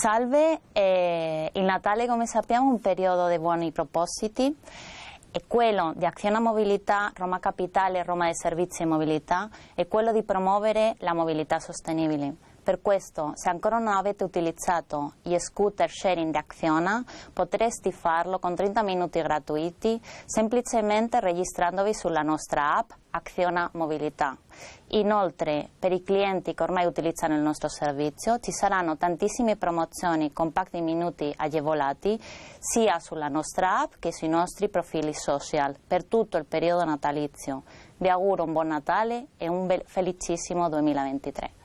Salve, eh, il Natale come sappiamo è un periodo di buoni propositi e quello di Azione Mobilità, Roma Capitale, Roma dei Servizi e Mobilità è quello di promuovere la mobilità sostenibile. Per questo, se ancora non avete utilizzato gli scooter sharing di Acziona, potresti farlo con 30 minuti gratuiti semplicemente registrandovi sulla nostra app Acziona Mobilità. Inoltre, per i clienti che ormai utilizzano il nostro servizio, ci saranno tantissime promozioni con pack di minuti agevolati sia sulla nostra app che sui nostri profili social per tutto il periodo natalizio. Vi auguro un buon Natale e un felicissimo 2023.